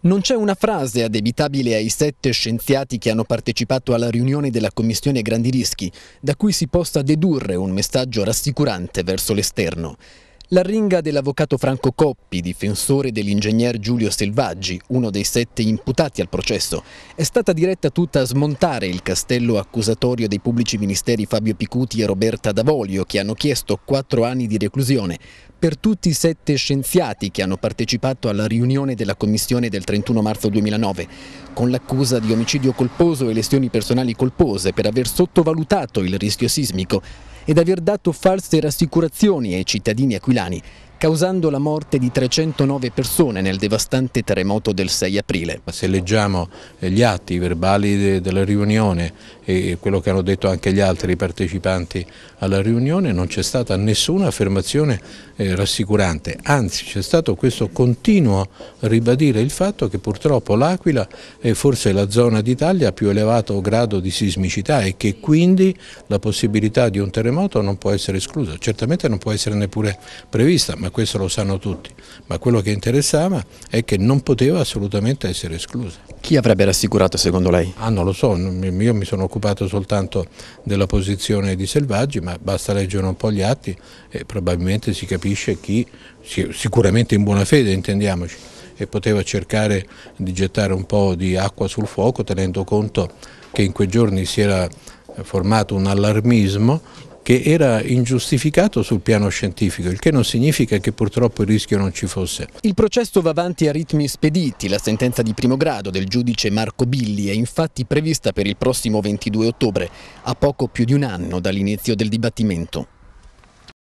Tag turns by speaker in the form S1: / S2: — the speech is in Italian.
S1: Non c'è una frase addebitabile ai sette scienziati che hanno partecipato alla riunione della Commissione Grandi Rischi, da cui si possa dedurre un messaggio rassicurante verso l'esterno. L'arringa dell'avvocato Franco Coppi, difensore dell'ingegner Giulio Selvaggi, uno dei sette imputati al processo, è stata diretta tutta a smontare il castello accusatorio dei pubblici ministeri Fabio Picuti e Roberta Davolio, che hanno chiesto quattro anni di reclusione per tutti i sette scienziati che hanno partecipato alla riunione della commissione del 31 marzo 2009, con l'accusa di omicidio colposo e lesioni personali colpose per aver sottovalutato il rischio sismico ed aver dato false rassicurazioni ai cittadini aquilani causando la morte di 309 persone nel devastante terremoto del 6 aprile. Se leggiamo eh, gli atti, i verbali della riunione
S2: e quello che hanno detto anche gli altri partecipanti alla riunione, non c'è stata nessuna affermazione eh, rassicurante, anzi c'è stato questo continuo ribadire il fatto che purtroppo l'Aquila è forse la zona d'Italia a più elevato grado di sismicità e che quindi la possibilità di un terremoto non può essere esclusa, certamente non può essere neppure prevista, ma ma questo lo sanno tutti, ma quello che interessava è che non poteva assolutamente essere esclusa. Chi avrebbe rassicurato secondo lei? Ah non lo so, io mi sono occupato soltanto della posizione di Selvaggi, ma basta leggere un po' gli atti e probabilmente si capisce chi, sicuramente in buona fede intendiamoci, e poteva cercare di gettare un po' di acqua sul fuoco tenendo conto che in quei giorni si era formato un allarmismo che era ingiustificato sul piano scientifico, il che non significa che purtroppo il rischio non ci fosse.
S1: Il processo va avanti a ritmi spediti, la sentenza di primo grado del giudice Marco Billi è infatti prevista per il prossimo 22 ottobre, a poco più di un anno dall'inizio del dibattimento.